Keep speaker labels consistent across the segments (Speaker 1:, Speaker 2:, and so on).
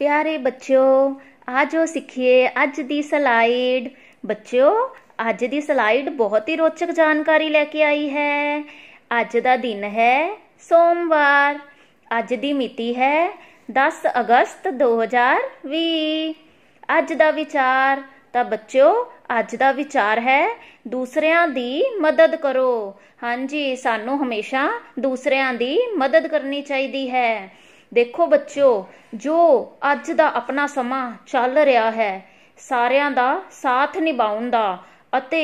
Speaker 1: ਪਿਆਰੇ ਬੱਚਿਓ ਆਜੋ ਸਿੱਖੀਏ ਅੱਜ ਦੀ ਸਲਾਈਡ ਬੱਚਿਓ ਅੱਜ ਦੀ ਸਲਾਈਡ ਬਹੁਤ ਹੀ ਰੋਚਕ ਜਾਣਕਾਰੀ ਲੈ ਕੇ ਆਈ ਹੈ ਅੱਜ ਦਾ ਦਿਨ ਹੈ ਸੋਮਵਾਰ ਅੱਜ ਦੀ ਮਿਤੀ ਹੈ 10 ਅਗਸਤ 2020 ਅੱਜ ਦਾ ਵਿਚਾਰ ਤਾਂ ਬੱਚਿਓ ਅੱਜ ਦਾ ਵਿਚਾਰ ਹੈ ਦੂਸਰਿਆਂ ਦੀ ਮਦਦ ਕਰੋ ਹਾਂਜੀ ਸਾਨੂੰ ਹਮੇਸ਼ਾ ਦੂਸਰਿਆਂ ਦੀ ਮਦਦ ਕਰਨੀ ਚਾਹੀਦੀ ਹੈ ਦੇਖੋ ਬੱਚਿਓ ਜੋ ਅੱਜ ਦਾ ਆਪਣਾ ਸਮਾਂ ਚੱਲ ਰਿਹਾ ਹੈ ਸਾਰਿਆਂ ਦਾ ਸਾਥ ਨਿਭਾਉਣ ਦਾ ਅਤੇ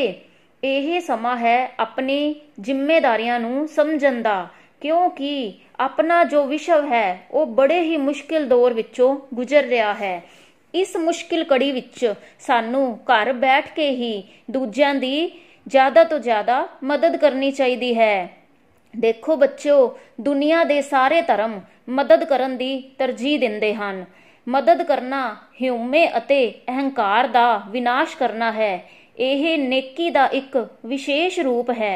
Speaker 1: ਇਹ ਸਮਾਂ ਹੈ ਆਪਣੀ ਜ਼ਿੰਮੇਵਾਰੀਆਂ ਨੂੰ ਸਮਝਣ ਦਾ ਕਿਉਂਕਿ ਆਪਣਾ ਜੋ ਵਿਸ਼ਵ ਹੈ ਉਹ ਬੜੇ ਹੀ ਮੁਸ਼ਕਿਲ ਦੌਰ ਵਿੱਚੋਂ ਗੁਜ਼ਰ ਰਿਹਾ ਹੈ ਇਸ ਮੁਸ਼ਕਿਲ ਕੜੀ ਵਿੱਚ ਸਾਨੂੰ ਘਰ ਬੈਠ ਕੇ ਹੀ ਦੂਜਿਆਂ ਦੀ ਜ਼ਿਆਦਾ ਤੋਂ ਜ਼ਿਆਦਾ ਮਦਦ ਕਰਨੀ ਚਾਹੀਦੀ ਹੈ ਦੇਖੋ ਬੱਚਿਓ ਦੁਨੀਆ ਦੇ ਸਾਰੇ ਧਰਮ ਮਦਦ ਕਰਨ ਦੀ ਤਰਜੀਹ ਦਿੰਦੇ ਹਨ ਮਦਦ ਕਰਨਾ ਹਿਉਮੇ ਅਤੇ ਅਹੰਕਾਰ ਦਾ ਵਿਨਾਸ਼ ਕਰਨਾ ਹੈ ਇਹ ਨੇਕੀ ਦਾ ਇੱਕ ਵਿਸ਼ੇਸ਼ ਰੂਪ ਹੈ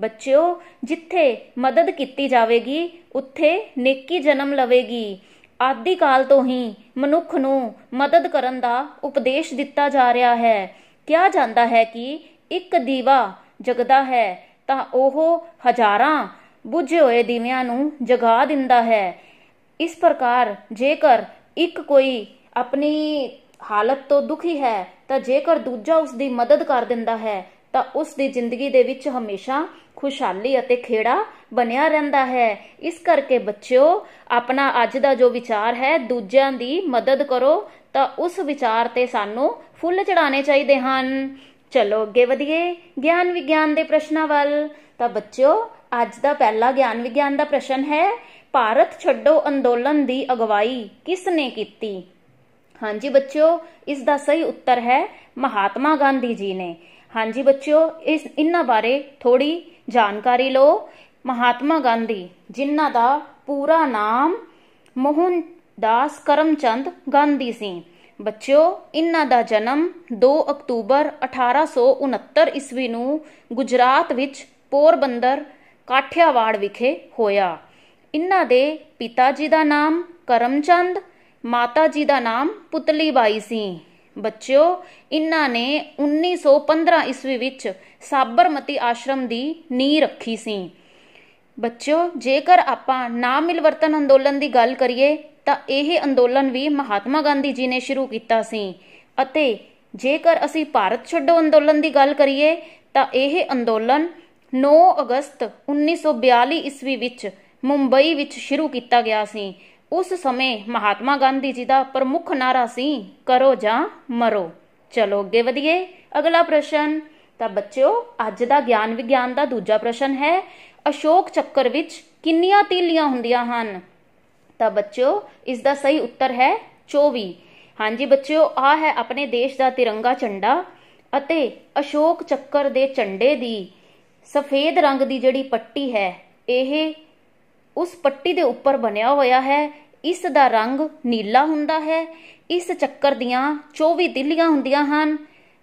Speaker 1: ਬੱਚਿਓ ਜਿੱਥੇ ਮਦਦ ਕੀਤੀ ਜਾਵੇਗੀ ਉੱਥੇ ਨੇਕੀ ਜਨਮ ਲਵੇਗੀ ਆਦੀ ਕਾਲ ਤੋਂ ਹੀ ਮਨੁੱਖ ਨੂੰ ਮਦਦ ਕਰਨ ਦਾ ਉਪਦੇਸ਼ ਦਿੱਤਾ ਜਾ ਰਿਹਾ ਹੈ ਕਿਹਾ ਜਾਂਦਾ ਹੈ ਕਿ ਇੱਕ ਦੀਵਾ ਜਗਦਾ ਹੈ ਤਾਂ ਉਹ ਹਜ਼ਾਰਾਂ ਬੁਝੇ ਹੋਏ ਦੀਵਿਆਂ ਨੂੰ ਜਗਾ ਦਿੰਦਾ ਹੈ ਇਸ ਪ੍ਰਕਾਰ ਜੇਕਰ ਇੱਕ ਕੋਈ ਆਪਣੀ ਹਾਲਤ ਤੋਂ ਦੁਖੀ ਹੈ ਤਾਂ ਜੇਕਰ ਦੂਜਾ ਉਸ ਦੀ ਮਦਦ ਕਰ ਦਿੰਦਾ ਹੈ ਤਾਂ ਉਸ ਦੀ ਜ਼ਿੰਦਗੀ ਦੇ ਵਿੱਚ ਹਮੇਸ਼ਾ ਖੁਸ਼ਹਾਲੀ ਅਤੇ ਖੇੜਾ ਬਣਿਆ ਰਹਿੰਦਾ ਹੈ ਇਸ ਕਰਕੇ ਬੱਚਿਓ ਆਪਣਾ ਅੱਜ ਦਾ ਜੋ ਵਿਚਾਰ ਹੈ ਦੂਜਿਆਂ ਦੀ ਮਦਦ ਕਰੋ ਤਾਂ ਉਸ ਵਿਚਾਰ ਤੇ ਸਾਨੂੰ ਫੁੱਲ ਚੜਾਣੇ ਚਾਹੀਦੇ ਹਨ ਚਲੋ ਅੱਗੇ ਵਧੀਏ ਗਿਆਨ ਵਿਗਿਆਨ ਦੇ ਪ੍ਰਸ਼ਨਾਂ ਵੱਲ ਤਾਂ ਬੱਚਿਓ ਅੱਜ ਦਾ ਪਹਿਲਾ ਗਿਆਨ ਵਿਗਿਆਨ ਦਾ ਪ੍ਰਸ਼ਨ ਹੈ ਭਾਰਤ ਛੱਡੋ ਅੰਦੋਲਨ ਦੀ ਅਗਵਾਈ ਕਿਸ ਨੇ ਕੀਤੀ ਹਾਂਜੀ ਬੱਚਿਓ ਇਸ ਦਾ ਸਹੀ ਉੱਤਰ ਹੈ ਮਹਾਤਮਾ ਗਾਂਧੀ ਜੀ ਨੇ ਹਾਂਜੀ ਬੱਚਿਓ ਇਸ ਇਨ੍ਹਾਂ ਬਾਰੇ ਥੋੜੀ ਜਾਣਕਾਰੀ ਲਓ ਮਹਾਤਮਾ ਗਾਂਧੀ ਜਿਨ੍ਹਾਂ ਦਾ ਪੂਰਾ ਨਾਮ ਮੋਹਨ ਦਾਸ ਕਰਮਚੰਦ ਗਾਂਧੀ ਸੀ ਬੱਚਿਓ ਇਹਨਾਂ ਦਾ ਜਨਮ 2 ਅਕਤੂਬਰ 1869 ਈਸਵੀ ਨੂੰ ਗੁਜਰਾਤ ਵਿੱਚ ਪੋਰਬੰਦਰ ਕਾਠਿਆਵਾੜ ਵਿਖੇ ਹੋਇਆ ਇਹਨਾਂ ਦੇ ਪਿਤਾ ਜੀ ਦਾ ਨਾਮ ਕਰਮਚੰਦ ਮਾਤਾ ਜੀ ਦਾ ਨਾਮ ਪੁਤਲੀਬਾਈ ਸੀ ਬੱਚਿਓ ਇਹਨਾਂ ਨੇ 1915 ਈਸਵੀ ਵਿੱਚ ਸਾਬਰਮਤੀ ਆਸ਼ਰਮ ਦੀ ਨੀਂਹ ਰੱਖੀ ਸੀ ਬੱਚਿਓ ਜੇਕਰ ਆਪਾਂ ਨਾ ਮਿਲਵਰਤਨ ਅੰਦੋਲਨ ਦੀ ਗੱਲ ਕਰੀਏ ਤਾਂ ਇਹ ਅੰਦੋਲਨ ਵੀ ਮਹਾਤਮਾ ਗਾਂਧੀ ਜੀ ਨੇ ਸ਼ੁਰੂ ਕੀਤਾ ਸੀ ਅਤੇ ਜੇਕਰ ਅਸੀਂ ਭਾਰਤ ਛੱਡੋ ਅੰਦੋਲਨ ਦੀ ਗੱਲ ਕਰੀਏ ਤਾਂ ਇਹ ਅੰਦੋਲਨ 9 ਅਗਸਤ 1942 ਈਸਵੀ ਵਿੱਚ ਮੁੰਬਈ ਵਿੱਚ ਸ਼ੁਰੂ ਕੀਤਾ ਗਿਆ ਸੀ ਉਸ ਸਮੇਂ ਮਹਾਤਮਾ ਗਾਂਧੀ ਜੀ ਦਾ ਪ੍ਰਮੁੱਖ ਨਾਰਾ ਸੀ ਕਰੋ ਜਾਂ ਮਰੋ ਚਲੋ ਅੱਗੇ ਵਧੀਏ ਅਗਲਾ ਪ੍ਰਸ਼ਨ ਤਾਂ ਬੱਚਿਓ ਅੱਜ ਦਾ ਗਿਆਨ ਵਿਗਿਆਨ ਦਾ ਦੂਜਾ ਪ੍ਰਸ਼ਨ ਹੈ ਅਸ਼ੋਕ ਚੱਕਰ ਵਿੱਚ ਕਿੰਨੀਆਂ ਤੀਲੀਆਂ ਹੁੰਦੀਆਂ ਹਨ ਤਾਂ ਬੱਚਿਓ ਇਸ ਦਾ ਸਹੀ ਉੱਤਰ ਹੈ 24 ਹਾਂਜੀ ਬੱਚਿਓ ਆ ਹੈ ਆਪਣੇ ਦੇਸ਼ ਦਾ ਤਿਰੰਗਾ ਝੰਡਾ ਅਤੇ ਅਸ਼ੋਕ ਚੱਕਰ ਦੇ ਝੰਡੇ ਦੀ ਸਫੇਦ ਰੰਗ ਦੀ ਜਿਹੜੀ ਪੱਟੀ ਹੈ ਇਹ ਉਸ ਪੱਟੀ ਦੇ ਉੱਪਰ ਬਣਿਆ ਹੋਇਆ ਹੈ ਇਸ ਦਾ ਰੰਗ ਨੀਲਾ ਹੁੰਦਾ ਹੈ ਇਸ ਚੱਕਰ ਦੀਆਂ 24 ਤਿੱਲੀਆਂ ਹੁੰਦੀਆਂ ਹਨ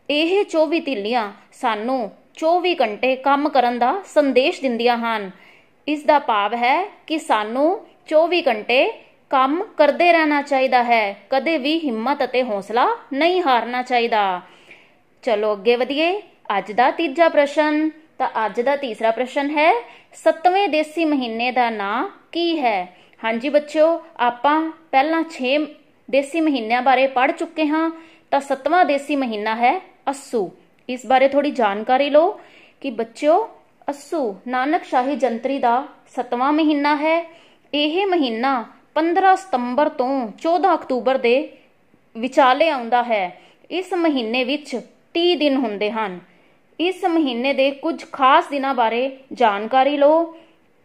Speaker 1: ਇਹ 24 ਤਿੱਲੀਆਂ ਸਾਨੂੰ 24 ਘੰਟੇ ਕੰਮ ਕਰਨ ਦਾ ਸੰਦੇਸ਼ ਦਿੰਦੀਆਂ ਹਨ ਇਸ ਦਾ ਭਾਵ ਹੈ ਕਿ ਸਾਨੂੰ 24 ਘੰਟੇ ਕੰਮ ਕਰਦੇ ਰਹਿਣਾ ਚਾਹੀਦਾ ਹੈ ਕਦੇ ਵੀ ਹਿੰਮਤ ਅਤੇ ਹੌਸਲਾ ਨਹੀਂ ਹਾਰਨਾ ਚਾਹੀਦਾ ਚਲੋ ਅੱਗੇ ਵਧੀਏ ਅੱਜ ਦਾ ਤੀਜਾ ਪ੍ਰਸ਼ਨ ਤਾਂ ਅੱਜ ਦਾ ਤੀਸਰਾ ਪ੍ਰਸ਼ਨ ਹੈ ਸੱਤਵੇਂ ਦੇਸੀ ਮਹੀਨੇ ਦਾ ਨਾਂ ਕੀ ਹੈ ਹਾਂਜੀ ਬੱਚਿਓ ਆਪਾਂ ਪਹਿਲਾਂ 6 ਦੇਸੀ ਮਹੀਨਿਆਂ ਬਾਰੇ ਪੜ ਚੁੱਕੇ ਹਾਂ ਤਾਂ ਸੱਤਵਾਂ ਦੇਸੀ ਮਹੀਨਾ ਹੈ ਅਸੂ ਇਸ ਬਾਰੇ ਥੋੜੀ ਜਾਣਕਾਰੀ ਲਓ ਕਿ ਬੱਚਿਓ ਅਸੂ ਨਾਨਕ ਸ਼ਾਹੀ ਜੰਤਰੀ ਦਾ ਸੱਤਵਾਂ ਮਹੀਨਾ ਹੈ ਇਹ ਮਹੀਨਾ 15 ਸਤੰਬਰ ਤੋਂ 14 ਅਕਤੂਬਰ ਦੇ ਵਿਚਾਲੇ ਆਉਂਦਾ ਹੈ ਇਸ ਮਹੀਨੇ ਵਿੱਚ 30 ਦਿਨ ਹੁੰਦੇ ਹਨ ਇਸ ਮਹੀਨੇ ਦੇ ਕੁਝ ਖਾਸ ਦਿਨਾਂ ਬਾਰੇ ਜਾਣਕਾਰੀ ਲਓ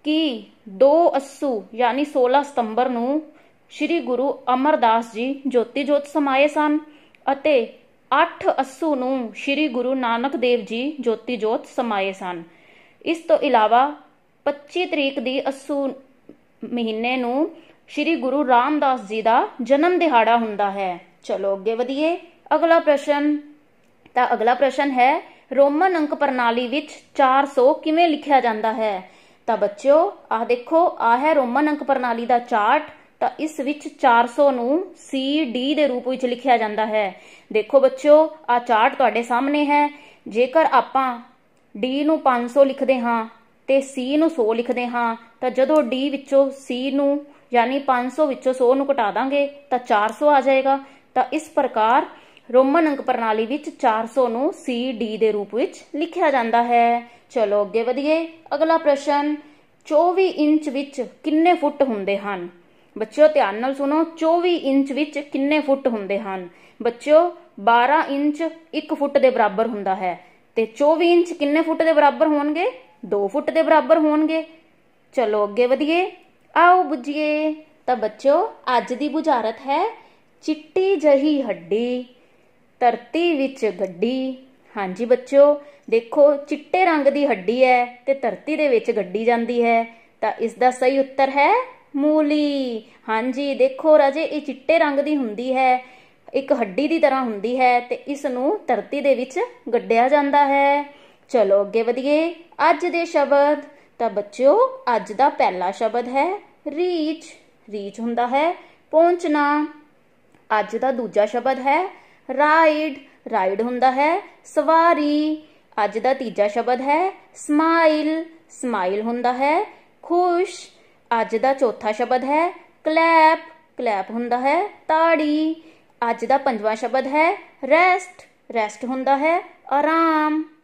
Speaker 1: ਕਿ 2 ਅਸੂ ਯਾਨੀ 16 ਸਤੰਬਰ ਨੂੰ ਸ੍ਰੀ ਗੁਰੂ ਅਮਰਦਾਸ ਜੀ ਜੋਤੀ ਜੋਤ ਸਮਾਏ ਸਨ ਅਤੇ 8 ਅਸੂ ਨੂੰ ਸ੍ਰੀ ਗੁਰੂ ਨਾਨਕ ਦੇਵ ਜੀ ਜੋਤੀ ਜੋਤ ਸਮਾਏ ਸਨ ਇਸ ਤੋਂ ਇਲਾਵਾ 25 ਤਰੀਕ ਦੀ ਅਸੂ ਮਹੀਨੇ ਨੂੰ ਸ੍ਰੀ ਗੁਰੂ ਰਾਮਦਾਸ ਜੀ ਦਾ ਜਨਮ ਦਿਹਾੜਾ ਹੁੰਦਾ ਹੈ ਚਲੋ ਅੱਗੇ ਵਧੀਏ ਅਗਲਾ ਪ੍ਰਸ਼ਨ ਤਾਂ ਅਗਲਾ ਪ੍ਰਸ਼ਨ ਹੈ ਰੋਮਨ ਅੰਕ ਪ੍ਰਣਾਲੀ ਵਿੱਚ 400 ਕਿਵੇਂ ਲਿਖਿਆ ਜਾਂਦਾ ਹੈ ਤਾਂ ਬੱਚਿਓ ਆਹ ਦੇਖੋ ਆਹ ਹੈ ਰੋਮਨ ਅੰਕ ਪ੍ਰਣਾਲੀ ਦਾ ਚਾਰਟ ਤਾਂ ਇਸ ਵਿੱਚ 400 ਨੂੰ ਸੀ ਡੀ ਦੇ ਰੂਪ ਵਿੱਚ ਲਿਖਿਆ ਜਾਂਦਾ ਹੈ ਦੇਖੋ ਬੱਚਿਓ ਆ ਚਾਰਟ ਤੁਹਾਡੇ ਸਾਹਮਣੇ ਹੈ ਜੇਕਰ ਆਪਾਂ ਡੀ ਨੂੰ 500 ਲਿਖਦੇ ਹਾਂ ਤੇ c ਨੂੰ 100 ਲਿਖਦੇ ਹਾਂ ਤਾਂ ਜਦੋਂ d ਵਿੱਚੋਂ c ਨੂੰ ਯਾਨੀ 500 ਵਿੱਚੋਂ 100 ਨੂੰ ਘਟਾ ਦਾਂਗੇ ਤਾਂ 400 ਆ ਜਾਏਗਾ ਤਾਂ ਇਸ ਪ੍ਰਕਾਰ ਰੋਮਨ ਅੰਕ ਪ੍ਰਣਾਲੀ ਵਿੱਚ 400 ਨੂੰ c d ਦੇ ਰੂਪ ਵਿੱਚ ਲਿਖਿਆ ਜਾਂਦਾ ਹੈ ਚਲੋ ਅੱਗੇ ਵਧੀਏ ਅਗਲਾ ਪ੍ਰਸ਼ਨ 24 ਇੰਚ ਵਿੱਚ ਕਿੰਨੇ ਫੁੱਟ ਹੁੰਦੇ ਹਨ ਬੱਚਿਓ ਧਿਆਨ ਨਾਲ ਸੁਣੋ 24 ਇੰਚ ਵਿੱਚ ਕਿੰਨੇ ਫੁੱਟ ਹੁੰਦੇ ਹਨ ਬੱਚਿਓ 12 ਇੰਚ 1 ਫੁੱਟ ਦੇ ਬਰਾਬਰ ਹੁੰਦਾ ਹੈ ਤੇ 24 ਇੰਚ ਕਿੰਨੇ ਫੁੱਟ ਦੇ ਬਰਾਬਰ ਹੋਣਗੇ 2 ਫੁੱਟ ਦੇ ਬਰਾਬਰ ਹੋਣਗੇ ਚਲੋ ਅੱਗੇ ਵਧੀਏ ਆਓ ਬੁੱਝੀਏ ਤਾਂ ਬੱਚਿਓ ਅੱਜ ਦੀ ਬੁਝਾਰਤ ਹੈ ਚਿੱਟੀ ਜਹੀ ਹੱਡੀ ਧਰਤੀ ਵਿੱਚ ਗੱਡੀ ਹਾਂਜੀ ਬੱਚਿਓ ਦੇਖੋ ਚਿੱਟੇ ਰੰਗ ਦੀ ਹੱਡੀ ਹੈ ਤੇ ਧਰਤੀ ਦੇ ਵਿੱਚ ਗੱਡੀ ਜਾਂਦੀ ਹੈ ਤਾਂ ਇਸ ਦਾ ਸਹੀ ਉੱਤਰ ਹੈ ਮੂਲੀ ਹਾਂਜੀ ਦੇਖੋ ਰਾਜੇ ਇਹ ਚਿੱਟੇ ਰੰਗ ਦੀ ਹੁੰਦੀ ਹੈ ਇੱਕ ਹੱਡੀ ਦੀ ਤਰ੍ਹਾਂ ਹੁੰਦੀ ਹੈ ਤੇ ਇਸ ਨੂੰ ਧਰਤੀ ਦੇ ਵਿੱਚ ਗੱਡਿਆ ਜਾਂਦਾ ਹੈ ਚਲੋ ਅੱਗੇ ਵਧੀਏ ਅੱਜ ਦੇ ਸ਼ਬਦ ਤਾਂ ਬੱਚਿਓ ਅੱਜ ਦਾ ਪਹਿਲਾ ਸ਼ਬਦ ਹੈ ਰੀਚ ਰੀਚ ਹੁੰਦਾ ਹੈ ਪਹੁੰਚਣਾ ਅੱਜ ਦਾ ਦੂਜਾ ਸ਼ਬਦ ਹੈ ਰਾਈਡ ਰਾਈਡ ਹੁੰਦਾ ਹੈ ਸਵਾਰੀ ਅੱਜ ਦਾ ਤੀਜਾ ਸ਼ਬਦ ਹੈ ਸਮਾਈਲ ਸਮਾਈਲ ਹੁੰਦਾ ਹੈ ਖੁਸ਼ ਅੱਜ ਦਾ ਚੌਥਾ ਸ਼ਬਦ ਹੈ ਕਲੈਪ ਕਲੈਪ ਹੁੰਦਾ ਹੈ ਤਾੜੀ ਅੱਜ ਦਾ ਪੰਜਵਾਂ ਸ਼ਬਦ ਹੈ ਰੈਸਟ ਰੈਸਟ ਹੁੰਦਾ ਹੈ ਆਰਾਮ